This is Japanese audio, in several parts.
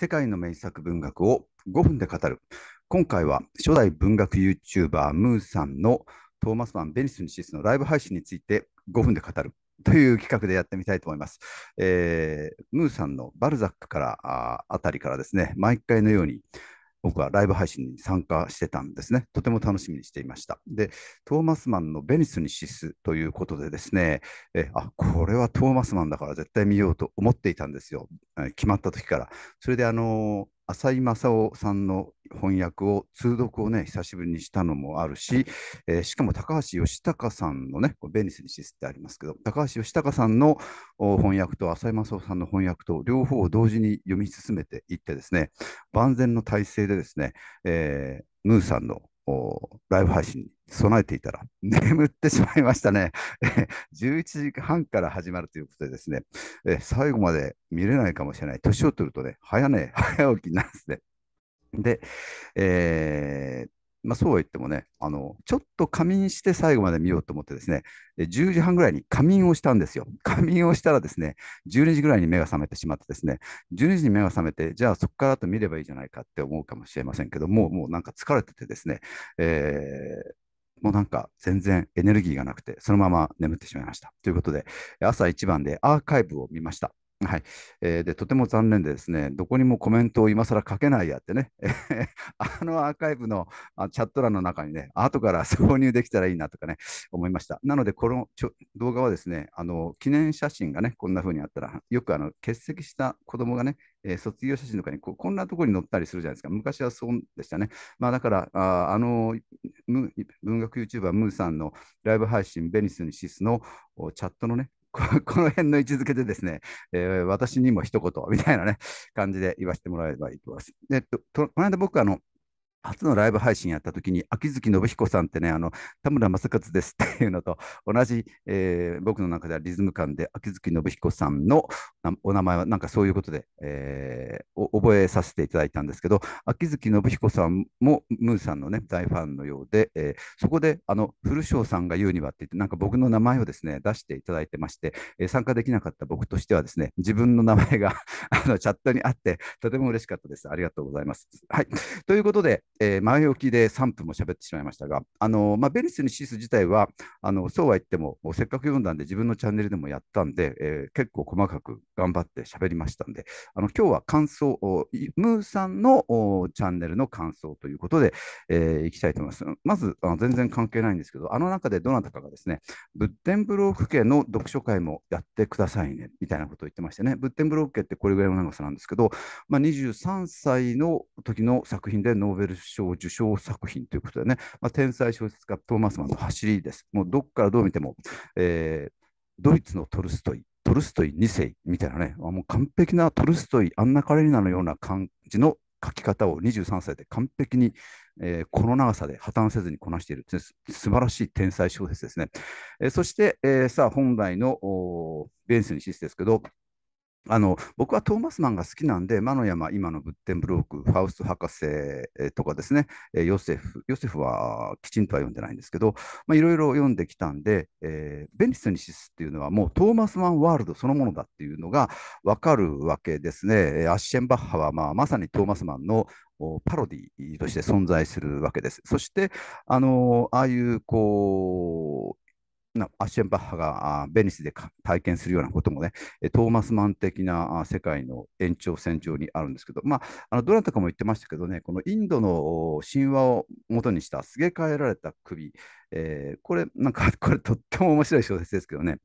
世界の名作文学を5分で語る。今回は初代文学 YouTuber ムーさんのトーマスマン・ベニスニシスのライブ配信について5分で語るという企画でやってみたいと思います。えー、ムーさんのバルザックからああたりからですね、毎回のように僕はライブ配信に参加してたんですね。とても楽しみにしていました。で、トーマスマンのベニスにシスということでですね、えあこれはトーマスマンだから絶対見ようと思っていたんですよ、決まった時から。それで、あの浅井正夫さんの翻訳を、通読をね、久しぶりにしたのもあるし、えー、しかも高橋義孝さんのね、こベニスにシスってありますけど、高橋義孝さんの翻訳と浅井正夫さんの翻訳と両方を同時に読み進めていってですね、万全の体制でですね、えー、ムーさんのライブ配信に備えていたら眠ってしまいましたね。11時半から始まるということでですね、え最後まで見れないかもしれない。年を取るとね、早寝、早起きなんですね。で、えー、まあ、そうは言ってもねあの、ちょっと仮眠して最後まで見ようと思ってですね、10時半ぐらいに仮眠をしたんですよ。仮眠をしたらですね、12時ぐらいに目が覚めてしまってですね、12時に目が覚めて、じゃあそこからあと見ればいいじゃないかって思うかもしれませんけども、もうなんか疲れててですね、えー、もうなんか全然エネルギーがなくて、そのまま眠ってしまいました。ということで、朝一番でアーカイブを見ました。はい、えー、でとても残念でですね、どこにもコメントを今更書けないやってね、あのアーカイブのあチャット欄の中にね、後から挿入できたらいいなとかね、思いました。なので、この動画はですねあの、記念写真がね、こんな風にあったら、よくあの欠席した子供がね、えー、卒業写真とかにここんなところに載ったりするじゃないですか。昔はそうでしたね。まあ、だから、あ、あの文学 YouTuber ムーさんのライブ配信、ベニスにシスのチャットのね、この辺の位置づけでですね、えー、私にも一言みたいなね、感じで言わせてもらえばいいと思います。で、この間僕、あの、初のライブ配信やった時に、秋月信彦さんってね、あの田村正和ですっていうのと同じ、えー、僕の中ではリズム感で、秋月信彦さんのお名前はなんかそういうことで、えー、覚えさせていただいたんですけど、秋月信彦さんもムーさんのね、大ファンのようで、えー、そこであの古翔さんが言うにはって言って、なんか僕の名前をですね、出していただいてまして、え参加できなかった僕としてはですね、自分の名前があのチャットにあって、とても嬉しかったです。ありがとうございます。はい、ということで、えー、前置きで3分も喋ってしまいましたが、あのまあ、ベニスにシス自体はあの、そうは言っても、せっかく読んだんで、自分のチャンネルでもやったんで、えー、結構細かく頑張って喋りましたんで、あの今日は感想、ムーさんのチャンネルの感想ということで、えー、いきたいと思います。まずあの、全然関係ないんですけど、あの中でどなたかがですね、ブッテンブローク家の読書会もやってくださいね、みたいなことを言ってましてね、ブッテンブローク家ってこれぐらいの長さなんですけど、まあ、23歳の時の作品でノーベル賞賞受賞作品ということでね、まあ、天才小説家トーマスマンの走りです。もうどこからどう見ても、えー、ドイツのトルストイ、トルストイ2世みたいなね、もう完璧なトルストイ、アンナ・カレリナのような感じの書き方を23歳で完璧に、えー、この長さで破綻せずにこなしている素晴らしい天才小説ですね。えー、そして、えー、さあ本来のベンスにシスですけど、あの僕はトーマスマンが好きなんで、魔の山、今のブッテンブローク、ファウスト博士とかですね、ヨセフ、ヨセフはきちんとは読んでないんですけど、いろいろ読んできたんで、えー、ベニスにシスっていうのはもうトーマスマンワールドそのものだっていうのが分かるわけですね。アッシェンバッハは、まあ、まさにトーマスマンのパロディとして存在するわけです。そして、あのああいうこうアッシェンバッハがベニスで体験するようなこともね、トーマスマン的な世界の延長線上にあるんですけど、まあ、あのどなたかも言ってましたけどね、このインドの神話をもとにしたすげ替えられた首、えー、これ、なんか、これとっても面白い小説ですけどね、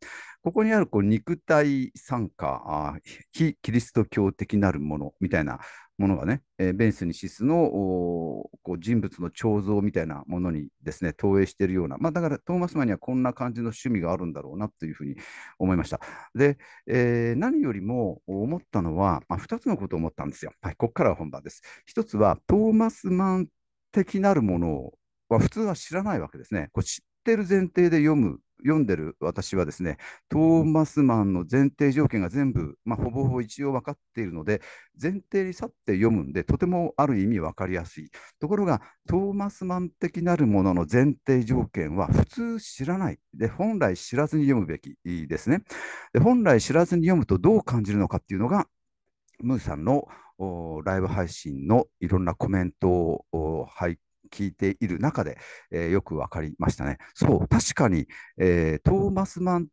ここにあるこう肉体参加非キリスト教的なるものみたいなものがね、えー、ベンスニシスのこう人物の彫像みたいなものにですね、投影しているような、まあ、だからトーマス・マンにはこんな感じの趣味があるんだろうなというふうに思いました。で、えー、何よりも思ったのは、まあ、2つのことを思ったんですよ。はい、ここからは本番です。1つは、トーマス・マン的なるものをは普通は知らないわけですね。これ知ってる前提で読む読んでる私はですね、トーマスマンの前提条件が全部、まあ、ほぼほぼ一応分かっているので、前提に去って読むんで、とてもある意味分かりやすい。ところが、トーマスマン的なるものの前提条件は、普通知らない。で、本来知らずに読むべきですね。で、本来知らずに読むとどう感じるのかっていうのが、ムーさんのライブ配信のいろんなコメントを拝聞いている中で、えー、よく分かりましたね。そう確かに、えー、トーマスマン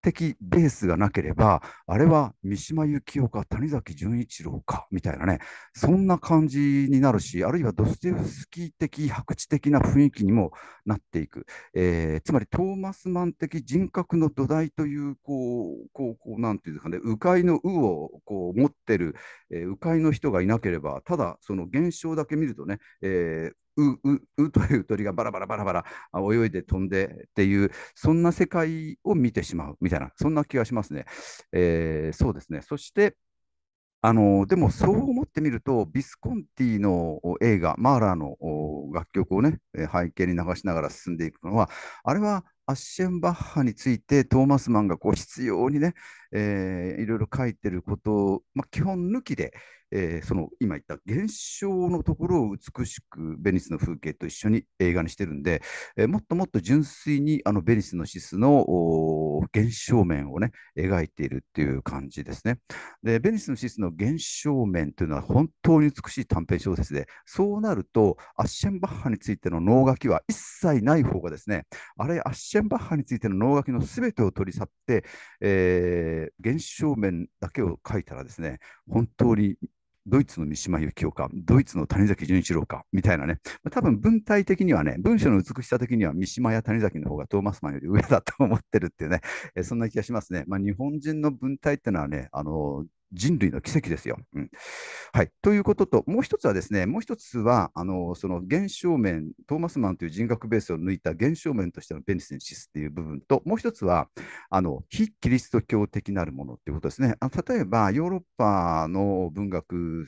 的ベースがなければ、あれは三島由紀夫か谷崎潤一郎かみたいなね、そんな感じになるし、あるいはドステフスキー的、白地的な雰囲気にもなっていく、えー、つまりトーマスマン的人格の土台という、こう、こうこうなんていうかね、迂回のう」をこう持ってる、えー、迂回の人がいなければ、ただその現象だけ見るとね、えー、う、う、うという鳥がバラバラバラバラ泳いで飛んでっていう、そんな世界を見てしまうみたいな、そんな気がしますね。えー、そうですね。そして、あのでもそう思ってみると、ビスコンティの映画、マーラーの楽曲をね、背景に流しながら進んでいくのは、あれはアッシェンバッハについてトーマスマンがこう必要にね、えー、いろいろ書いてることを、まあ、基本抜きで、えー、その今言った現象のところを美しくベニスの風景と一緒に映画にしてるんで、えー、もっともっと純粋にあのベニスのシスの現象面をね描いているっていう感じですね。でベニスのシスの現象面というのは本当に美しい短編小説でそうなるとアッシェンバッハについての能書きは一切ない方がですねあれアッシェンバッハについての能書きの全てを取り去って、えー、現象面だけを書いたらですね本当にドイツの三島由紀夫か、ドイツの谷崎潤一郎か、みたいなね、まあ、多分文体的にはね、文章の美しさ的には三島や谷崎の方がトーマスマンより上だと思ってるっていうね、えそんな気がしますね。まあ、日本人の文体ってのはね、あの人類の奇跡ですよ。うん、はい、ということと、もう一つはですね、もう一つは、あのその現象面、トーマス・マンという人格ベースを抜いた現象面としてのベニセンシスという部分と、もう一つは、あの非キリスト教的なるものっていうことですね。あ例えば、ヨーロッパの文学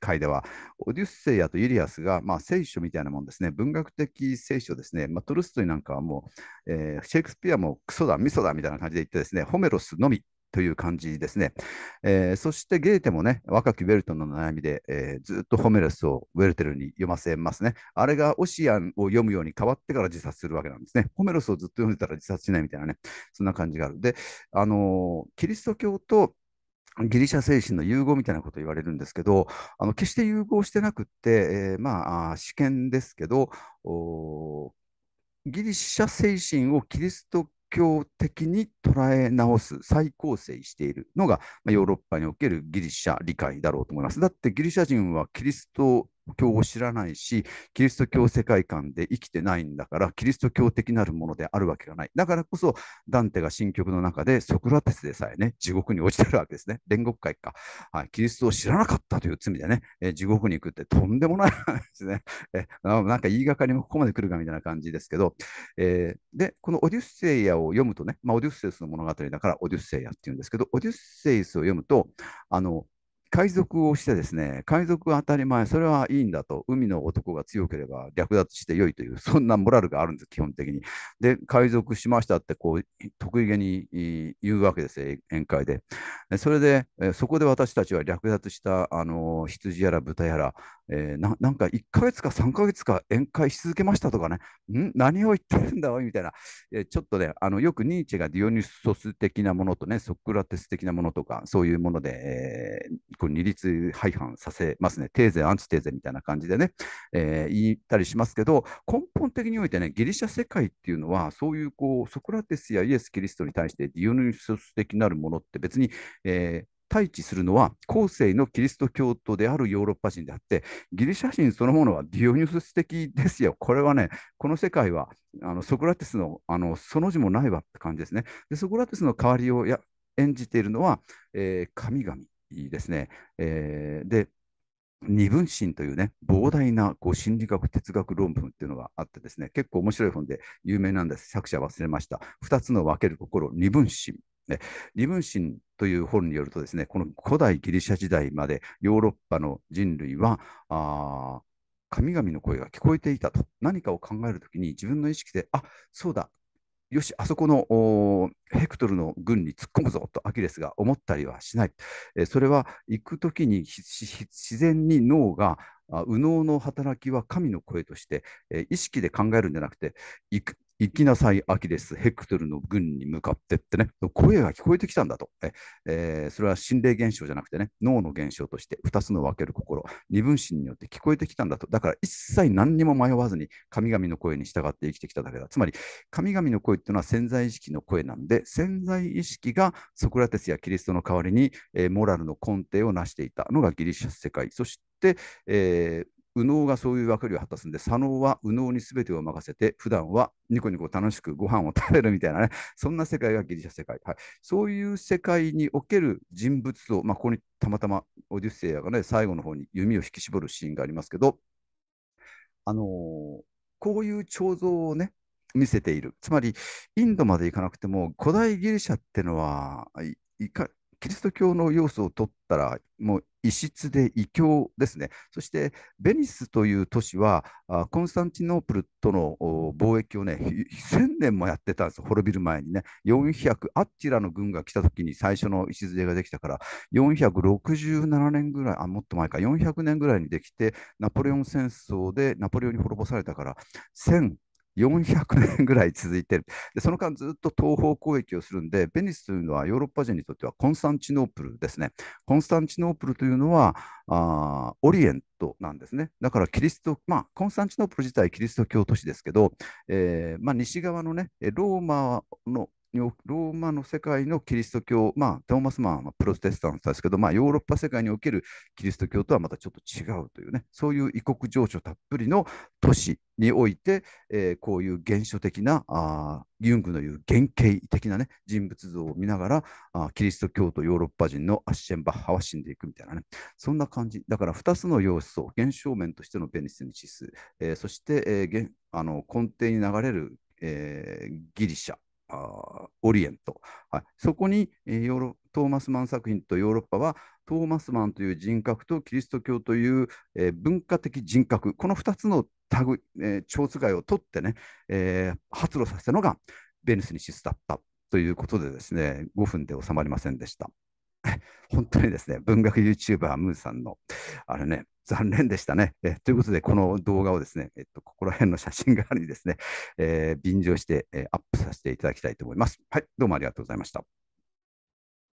界では、オデュッセイアとイリアスが、まあ、聖書みたいなもんですね、文学的聖書ですね、まあ、トルストイなんかはもう、えー、シェイクスピアもクソだ、ミソだみたいな感じで言ってですね、ホメロスのみという感じですね。えー、そしてゲーテもね、若きウェルトの悩みで、えー、ずっとホメレスをウェルテルに読ませますね。あれがオシアンを読むように変わってから自殺するわけなんですね。ホメロスをずっと読んでたら自殺しないみたいなね、そんな感じがある。で、あのー、キリスト教とギリシャ精神の融合みたいなこと言われるんですけど、あの決して融合してなくって、えー、まあ、試験ですけど、ギリシャ精神をキリスト教的に捉え直す、再構成しているのが、まあ、ヨーロッパにおけるギリシャ理解だろうと思います。だってギリシャ人はキリスト教を知らないし、キリスト教世界観で生きてないんだから、キリスト教的なるものであるわけがない。だからこそ、ダンテが新曲の中で、ソクラテスでさえね、地獄に落ちてるわけですね。煉獄界か。はい、キリストを知らなかったという罪でね、えー、地獄に行くってとんでもないですね。えなんか言いがかりもここまで来るかみたいな感じですけど、えー、で、このオデュッセイアを読むとね、まあ、オデュッセイスの物語だからオデュッセイアっていうんですけど、オデュッセイスを読むと、あの、海賊をしてですね、海賊は当たり前、それはいいんだと、海の男が強ければ略奪してよいという、そんなモラルがあるんです、基本的に。で、海賊しましたって、こう、得意げに言うわけですよ、宴会で。それで、そこで私たちは略奪した、あの、羊やら豚やら、えー、なんか1ヶ月か3ヶ月か宴会し続けましたとかね、ん何を言ってるんだおいみたいな、えー、ちょっとね、あのよくニーチェがディオニュソス的なものとね、ソクラテス的なものとか、そういうもので、えー、二律背反させますね、テーゼ、アンチテーゼみたいな感じでね、えー、言ったりしますけど、根本的においてね、ギリシャ世界っていうのは、そういうこうソクラテスやイエス・キリストに対してディオニュース的なるものって別に、えー、対峙するのは後世のキリスト教徒であるヨーロッパ人であってギリシャ人そのものはディオニュース的ですよこれはねこの世界はあのソクラテスのあのその字もないわって感じですねでソクラテスの代わりをや演じているのは、えー、神々ですね。えー、で、二分身というね、膨大なこう心理学、哲学論文っていうのがあってですね、結構面白い本で有名なんです。作者忘れました。二つの分ける心、二分身。ね、二分身という本によるとですね、この古代ギリシャ時代までヨーロッパの人類は、神々の声が聞こえていたと何かを考えるときに自分の意識であそうだよし、あそこのヘクトルの軍に突っ込むぞとアキレスが思ったりはしない。えそれは行く時に自然に脳が、あ右脳の働きは神の声として、え意識で考えるんじゃなくて、行く、行きなさいアキレス、ヘクトルの軍に向かってってね、声が聞こえてきたんだと。えー、それは心霊現象じゃなくてね、脳の現象として2つの分ける心、二分身によって聞こえてきたんだと。だから一切何にも迷わずに神々の声に従って生きてきただけだ。つまり神々の声っていうのは潜在意識の声なんで、潜在意識がソクラテスやキリストの代わりに、えー、モラルの根底を成していたのがギリシャ世界。そして、えー右脳がそういう役割を果たすんで、左脳は右脳にすべてを任せて、普段はニコニコ楽しくご飯を食べるみたいなね、そんな世界がギリシャ世界。はい、そういう世界における人物像、まあ、ここにたまたまオデュッセイアがね、最後の方に弓を引き絞るシーンがありますけど、あのー、こういう彫像をね、見せている。つまり、インドまで行かなくても、古代ギリシャってのは、いかキリスト教の要素を取ったら、もう異質で異教ですね、そしてベニスという都市は、コンスタンティノープルとの貿易をね、1000年もやってたんですよ、滅びる前にね、400、あっちらの軍が来た時に最初の礎ができたから、467年ぐらい、あ、もっと前か、400年ぐらいにできて、ナポレオン戦争でナポレオンに滅ぼされたから、1 0 0 400年ぐらい続いてる。で、その間ずっと東方交易をするんで、ベニスというのはヨーロッパ人にとってはコンスタンチノープルですね。コンスタンチノープルというのは、あオリエントなんですね。だからキリスト、まあ、コンスタンチノープル自体キリスト教都市ですけど、えーまあ、西側のね、ローマのローマの世界のキリスト教、まあ、トーマス・マンはプロテスタントですけど、まあ、ヨーロッパ世界におけるキリスト教とはまたちょっと違うというね、そういう異国情緒たっぷりの都市において、えー、こういう原初的なあ、ユングの言う原型的な、ね、人物像を見ながらあ、キリスト教とヨーロッパ人のアッシェンバッハは死んでいくみたいなね、そんな感じ。だから2つの要素、現象面としてのベニスに指数、えー、そして、えー、あの根底に流れる、えー、ギリシャ。オリエント、はい、そこに、えー、ヨーロトーマスマン作品とヨーロッパはトーマスマンという人格とキリスト教という、えー、文化的人格この2つのタグ、えー、蝶使いを取ってね、えー、発露させたのがベネスニシスだったということでですね5分で収まりませんでした。本当にですね、文学 YouTuber ムーさんの、あれね、残念でしたね。えということで、この動画をですね、えっと、ここら辺の写真代わりにですね、えー、便乗して、えー、アップさせていただきたいと思います。はい、どうもありがとうございました。